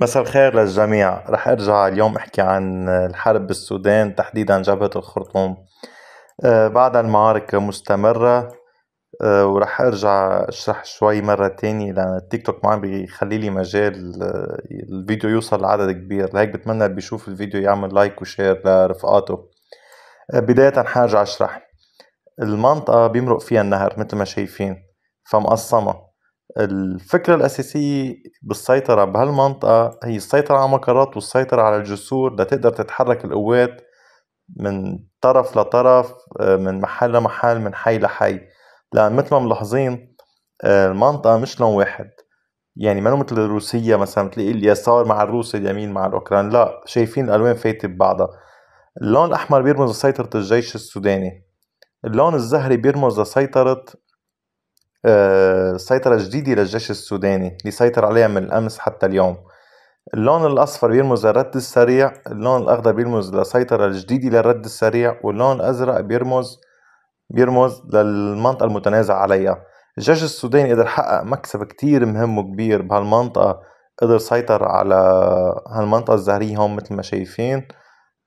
مساء الخير للجميع رح ارجع اليوم احكي عن الحرب بالسودان تحديدا جبهة الخرطوم آه، بعد المعارك مستمرة آه، ورح ارجع اشرح شوي مرة تانية لان التيك توك ما بيخلي لي مجال آه، الفيديو يوصل لعدد كبير لهيك بتمنى اللي بيشوف الفيديو يعمل لايك وشير لرفقاته بداية حاجة اشرح المنطقة بيمرق فيها النهر مثل ما شايفين فمقسمة الفكرة الأساسية بالسيطرة بهالمنطقة هي السيطرة على مقرات والسيطرة على الجسور لتقدر تتحرك القوات من طرف لطرف آه، من محل لمحل من حي لحي لأن مثل ما ملاحظين آه، المنطقة مش لون واحد يعني ما مثل روسيا مثلا تلاقي اليسار مع الروس اليمين مع الأوكران لا شايفين الألوان فايتة ببعضها اللون الأحمر بيرمز لسيطرة الجيش السوداني اللون الزهري بيرمز لسيطرة آه، سيطرة جديدة للجيش السوداني اللي سيطر عليها من الأمس حتى اليوم اللون الأصفر بيرمز للرد السريع اللون الأخضر بيرمز لسيطرة جديدة للرد السريع واللون الأزرق بيرمز بيرمز للمنطقة المتنازع عليها الجيش السوداني قدر حقق مكسب كتير مهم وكبير بهالمنطقة قدر سيطر على هالمنطقة الزهرية هون مثل ما شايفين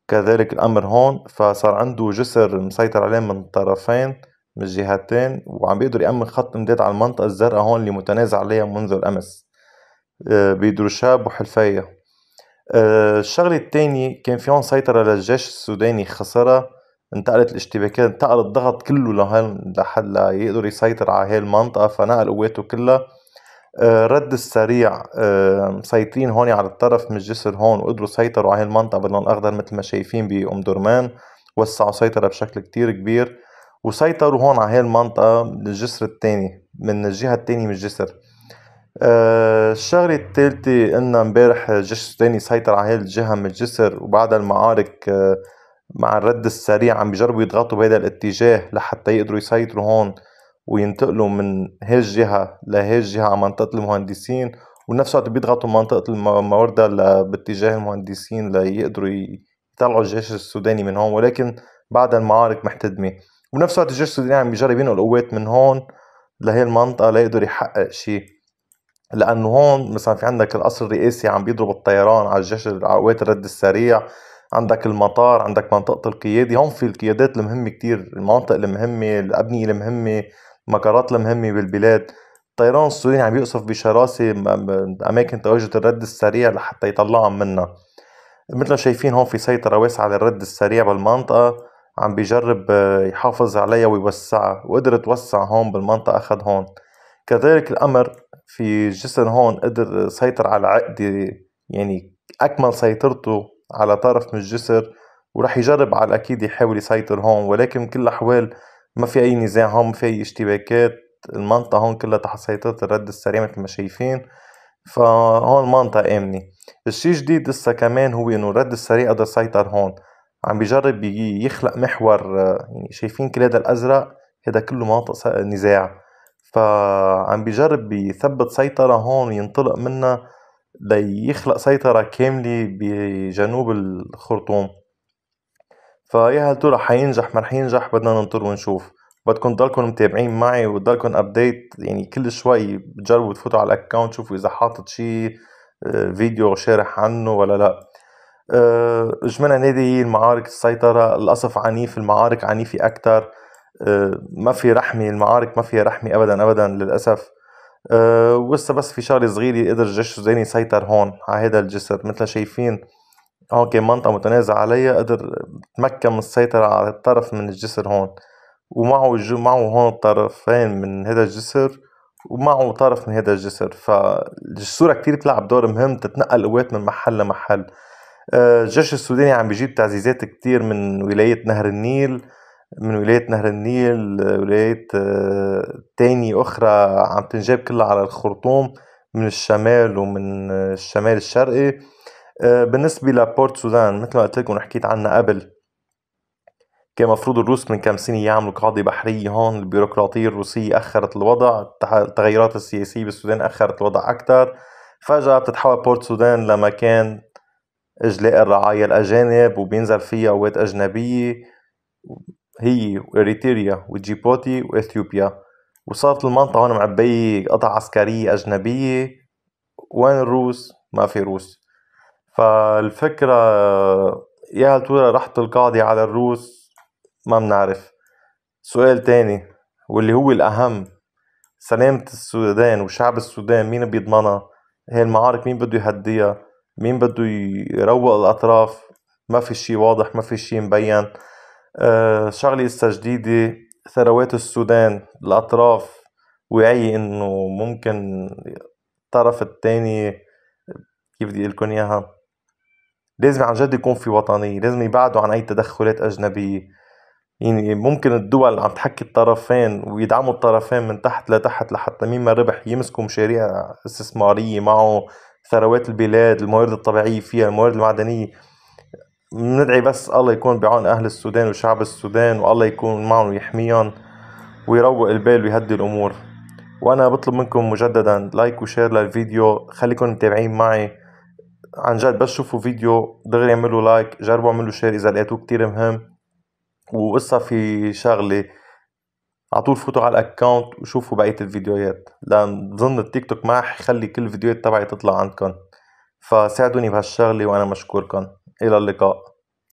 كذلك الأمر هون فصار عنده جسر مسيطر عليه من طرفين من الجهتين وعم بيقدر يأمن خط امداد على المنطقة الزرقاء هون اللي متنازع عليها منذ الأمس آه، بيدرو شاب وحلفية آه، الشغلة الثانية كان في هون سيطرة للجيش السوداني خسرها انتقلت الاشتباكات انتقل الضغط كله لهون لحد ليقدر يسيطر على هاي المنطقة فنقل قواته كلها آه، رد السريع مسيطرين هون على الطرف من الجسر هون وقدروا سيطروا على هاي المنطقة باللون الأخضر مثل ما شايفين بأم درمان وسعوا سيطرة بشكل كتير كبير وسيطروا هون على هاي المنطقة الجسر التاني من الجهة التانية من الجسر آه، الشغلة الثالثة إن امبارح الجيش السوداني سيطر على هاي الجهة من الجسر وبعد المعارك آه، مع الرد السريع عم بيجربوا يضغطوا بهذا الاتجاه لحتى يقدروا يسيطروا هون وينتقلوا من هاي الجهة لهي الجهة على منطقة المهندسين ونفس الوقت بيضغطوا منطقة الموردة باتجاه المهندسين ليقدروا يطلعوا الجيش السوداني من هون ولكن بعد المعارك محتدمة وبنفس الوقت الجيش السوداني عم بيجرب ينقل قوات من هون لهي المنطقه ليقدر يحقق شيء لانه هون مثلا في عندك القصر الرئاسي عم بيضرب الطيران على الجيش على قوات الرد السريع عندك المطار عندك منطقة القيادة هون في القيادات المهمة كتير المناطق المهمة الأبنية المهمة المقرات المهمة بالبلاد الطيران السوري عم يقصف بشراسة أماكن تواجد الرد السريع لحتى يطلعهم منها مثل شايفين هون في سيطرة واسعة للرد السريع بالمنطقة عم بيجرب آه، يحافظ عليها ويوسعها وقدر توسع هون بالمنطقة أخذ هون كذلك الأمر في جسر هون قدر سيطر على عقدة يعني أكمل سيطرته على طرف من الجسر ورح يجرب على الأكيد يحاول يسيطر هون ولكن كل الأحوال ما في أي نزاع هون ما في أي اشتباكات المنطقة هون كلها تحت سيطرة الرد السريع مثل ما شايفين فهون منطقة آمنة الشي الجديد لسه كمان هو إنه الرد السريع قدر سيطر هون عم بيجرب يخلق محور آه، يعني شايفين كل هذا الازرق هذا كله مناطق آه، نزاع فعم بيجرب يثبت سيطرة هون وينطلق منها ليخلق سيطرة كاملة بجنوب الخرطوم فيا هل إيه ترى حينجح ما رح ينجح بدنا ننطر ونشوف بدكم تضلكم متابعين معي وتضلكم ابديت يعني كل شوي بتجربوا تفوتوا على الاكونت شوفوا اذا حاطط شي فيديو آه، شارح عنه ولا لا جمعنا أه، نادي المعارك السيطرة للأسف عنيف المعارك عنيفة أكثر أه، ما في رحمة المعارك ما فيها رحمة أبدا أبدا للأسف أه، ولسه بس في شغلة صغيرة قدر الجيش السوداني يسيطر هون على هذا الجسر مثل شايفين هون كان منطقة متنازعة عليها قدر تمكن من السيطرة على الطرف من الجسر هون ومعه جو معه هون طرفين من هذا الجسر ومعه طرف من هذا الجسر فالصورة كتير بتلعب دور مهم تتنقل قوات من محل لمحل آه، الجيش السوداني عم بيجيب تعزيزات كتير من ولاية نهر النيل من ولاية نهر النيل آه، ولايات آه، تانية أخرى عم تنجاب كلها على الخرطوم من الشمال ومن الشمال الشرقي بالنسبة لبورت سودان مثل ما قلت لكم حكيت عنها قبل كان مفروض الروس من كم سنة يعملوا قاعدة بحرية هون البيروقراطية الروسية أخرت الوضع التغيرات السياسية بالسودان أخرت الوضع أكثر فجأة بتتحول بورت سودان لمكان اجلاء الرعايا الاجانب وبينزل فيها قوات اجنبيه هي واريتريا وجيبوتي واثيوبيا وصارت المنطقه هون معبيه قطع عسكريه اجنبيه وين الروس ما في روس فالفكره يا هل ترى رحت القاضي على الروس ما بنعرف سؤال تاني واللي هو الاهم سلامه السودان وشعب السودان مين بيضمنها هي المعارك مين بده يهديها مين بده يروق الاطراف ما في شيء واضح ما في شيء مبين أه شغلة جديدة ثروات السودان الأطراف وعي إنه ممكن الطرف الثاني كيف بدي لكم إياها لازم عن جد يكون في وطنية لازم يبعدوا عن أي تدخلات أجنبية يعني ممكن الدول عم تحكي الطرفين ويدعموا الطرفين من تحت لتحت لحتى مين ما ربح يمسكوا مشاريع استثمارية معه ثروات البلاد الموارد الطبيعية فيها الموارد المعدنية بندعي بس الله يكون بعون أهل السودان وشعب السودان والله يكون معهم ويحميهم ويروق البال ويهدي الأمور وأنا بطلب منكم مجددا لايك وشير للفيديو خليكم متابعين معي عن جد بس شوفوا فيديو دغري اعملوا لايك جربوا اعملوا شير إذا لقيتوه كتير مهم وقصة في شغلة على طول فوتوا على الاكونت وشوفوا بقيه الفيديوهات لان بظن التيك توك ما حيخلي كل الفيديوهات تبعي تطلع عندكم فساعدوني بهالشغله وانا مشكوركم الى اللقاء